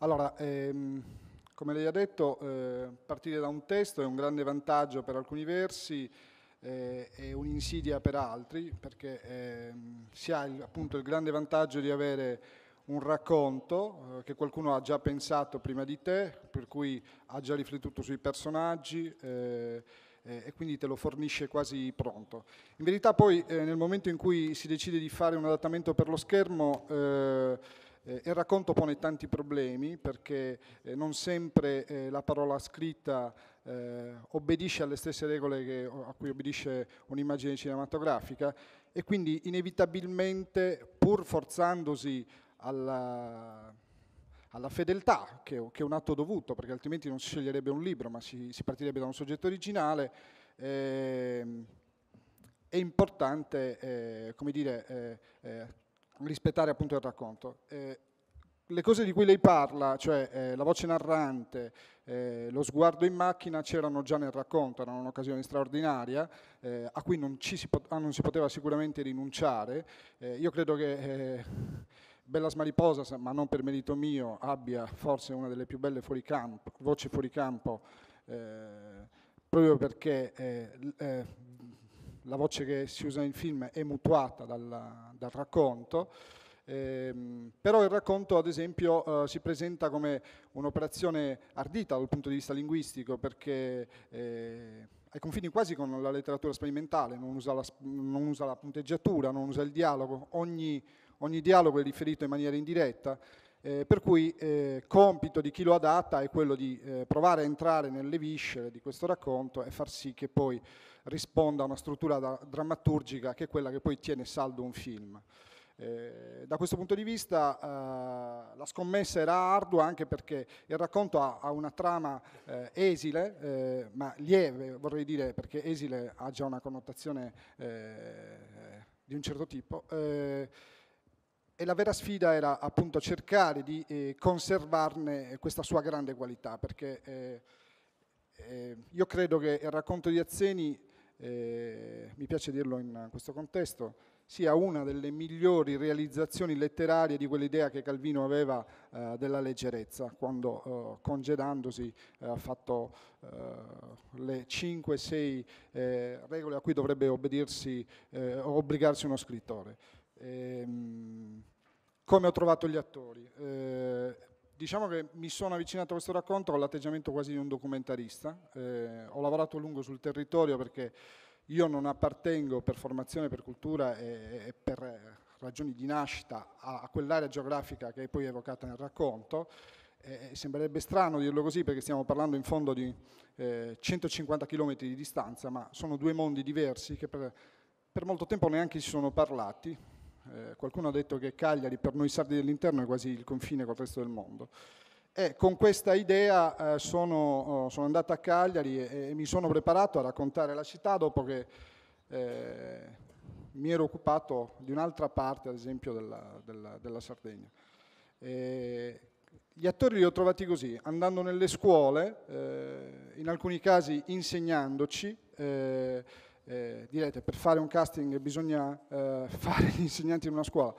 Allora, ehm, come lei ha detto, eh, partire da un testo è un grande vantaggio per alcuni versi eh, e un'insidia per altri, perché eh, si ha il, appunto il grande vantaggio di avere un racconto eh, che qualcuno ha già pensato prima di te, per cui ha già riflettuto sui personaggi eh, e quindi te lo fornisce quasi pronto. In verità poi eh, nel momento in cui si decide di fare un adattamento per lo schermo eh, eh, il racconto pone tanti problemi perché eh, non sempre eh, la parola scritta eh, obbedisce alle stesse regole che, a cui obbedisce un'immagine cinematografica e quindi inevitabilmente, pur forzandosi alla, alla fedeltà, che, che, è un atto dovuto, perché altrimenti non si sceglierebbe un libro, ma si, si partirebbe da un soggetto originale, ehm, è importante eh, dire, eh, rispettare appunto il racconto. Eh, le cose di cui lei parla, cioè eh, la voce narrante, eh, lo sguardo in macchina, c'erano già nel racconto, erano un'occasione straordinaria eh, a cui non, si ah, non si poteva sicuramente rinunciare. Eh, io credo che eh, Bella Smariposa, ma non per merito mio, abbia forse una delle più belle fuori campo, voci fuori campo eh, proprio perché eh, eh, la voce che si usa in film è mutuata dal, dal racconto, ehm, però il racconto ad esempio eh, si presenta come un'operazione ardita dal punto di vista linguistico perché eh, ai confini quasi con la letteratura sperimentale, non usa la, non usa la punteggiatura, non usa il dialogo, ogni, ogni dialogo è riferito in maniera indiretta eh, per cui eh, compito di chi lo adatta è quello di eh, provare a entrare nelle viscere di questo racconto e far sì che poi risponda a una struttura da, drammaturgica che è quella che poi tiene saldo un film. Eh, da questo punto di vista eh, la scommessa era ardua anche perché il racconto ha, ha una trama eh, esile, ma lieve vorrei dire perché esile ha già una connotazione di un certo tipo e la vera sfida era appunto cercare di eh, conservarne eh, questa sua grande qualità, perché eh, eh, io credo che il racconto di Azzeni, eh, mi piace dirlo in questo contesto, sia una delle migliori realizzazioni letterarie di quell'idea che Calvino aveva eh, della leggerezza, quando congedandosi ha fatto le 5-6 regole a cui dovrebbe obbligarsi uno scrittore. Ehm, come ho trovato gli attori? Ehm, diciamo che mi sono avvicinato a questo racconto con l'atteggiamento quasi di un documentarista. Ehm, ho lavorato a lungo sul territorio perché io non appartengo per formazione, per cultura e, e per ragioni di nascita a, a quell'area geografica che è poi evocata nel racconto. Eh, sembrerebbe strano dirlo così perché stiamo parlando in fondo di eh, 150 km di distanza, ma sono due mondi diversi che per, per molto tempo neanche si sono parlati. Eh, qualcuno ha detto che Cagliari per noi sardi dell'interno è quasi il confine col resto del mondo. E con questa idea eh, sono, oh, sono, andato a Cagliari e, e, mi sono preparato a raccontare la città dopo che eh, mi ero occupato di un'altra parte, ad esempio, della, della, della Sardegna. E gli attori li ho trovati così, andando nelle scuole, eh, in alcuni casi insegnandoci, eh, eh, direte, per fare un casting bisogna eh, fare gli insegnanti in una scuola.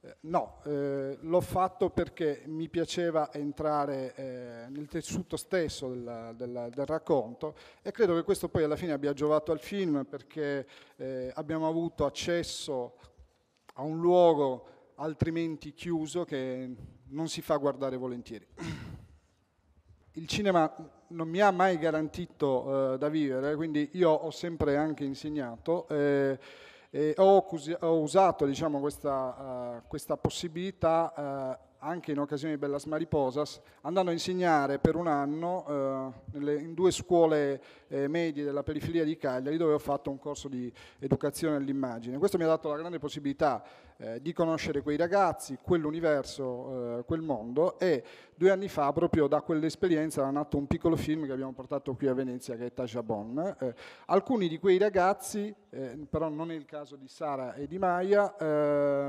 Eh, no, eh, l'ho fatto perché mi piaceva entrare eh, nel tessuto stesso della, della, del racconto e credo che questo poi alla fine abbia giovato al film perché eh, abbiamo avuto accesso a un luogo altrimenti chiuso che non si fa guardare volentieri. il cinema non mi ha mai garantito eh, da vivere, quindi io ho sempre anche insegnato. Eh, ho, ho, usato diciamo, questa, uh, questa, possibilità uh, anche in occasione di Bellas Mariposas, andando a insegnare per un anno eh, nelle, in due scuole eh, medie della periferia di Cagliari dove ho fatto un corso di educazione all'immagine. Questo mi ha dato la grande possibilità eh, di conoscere quei ragazzi, quell'universo, eh, quel mondo e due anni fa proprio da quell'esperienza era nato un piccolo film che abbiamo portato qui a Venezia che è Tajabon. Eh. alcuni di quei ragazzi, eh, però non è il caso di Sara e di Maia,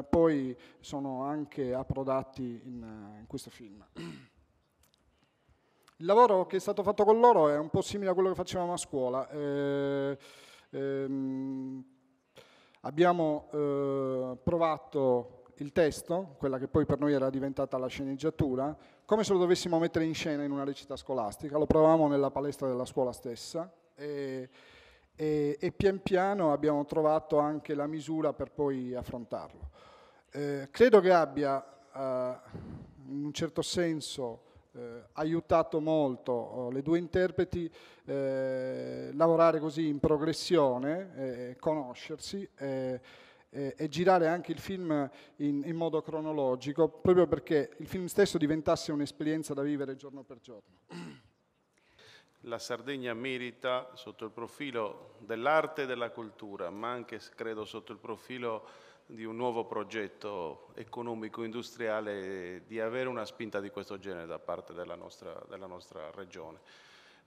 poi sono anche approdati in, eh, in questo film. Il lavoro che è stato fatto con loro è un po' simile a quello che facevamo a scuola. Eh, ehm, abbiamo eh, provato il testo, quella che poi per noi era diventata la sceneggiatura, come se lo dovessimo mettere in scena in una recita scolastica. Lo provavamo nella palestra della scuola stessa e, e, e pian piano abbiamo trovato anche la misura per poi affrontarlo. Eh, credo che abbia ha in un certo senso eh, aiutato molto oh, le due interpreti eh, lavorare così in progressione, eh, conoscersi eh, e girare anche il film in, in, modo cronologico, proprio perché il film stesso diventasse un'esperienza da vivere giorno per giorno. La Sardegna merita sotto il profilo dell'arte e della cultura, ma anche credo sotto il profilo di un nuovo progetto economico-industriale di avere una spinta di questo genere da parte della nostra, della nostra regione.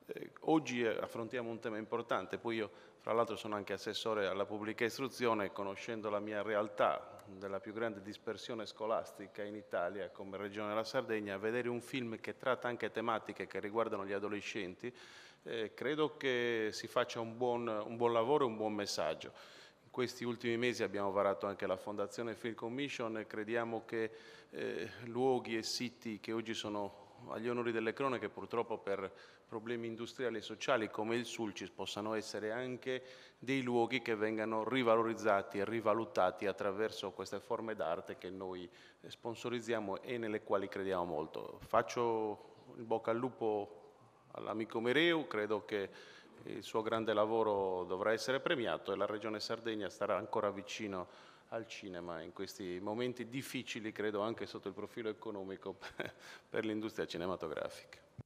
Eh, oggi eh, affrontiamo un tema importante, poi io fra l'altro sono anche assessore alla pubblica istruzione conoscendo la mia realtà della più grande dispersione scolastica in Italia come regione della Sardegna, vedere un film che tratta anche tematiche che riguardano gli adolescenti, eh, credo che si faccia un buon, un buon lavoro e un buon messaggio questi ultimi mesi abbiamo varato anche la Fondazione Film Commission e crediamo che eh, luoghi e siti che oggi sono agli onori delle cronache purtroppo per problemi industriali e sociali come il Sulcis possano essere anche dei luoghi che vengano rivalorizzati e rivalutati attraverso queste forme d'arte che noi sponsorizziamo e nelle quali crediamo molto. Faccio il bocca al lupo all'amico Mereu, credo che il suo grande lavoro dovrà essere premiato e la Regione Sardegna starà ancora vicino al cinema in questi momenti difficili, credo anche sotto il profilo economico per l'industria cinematografica.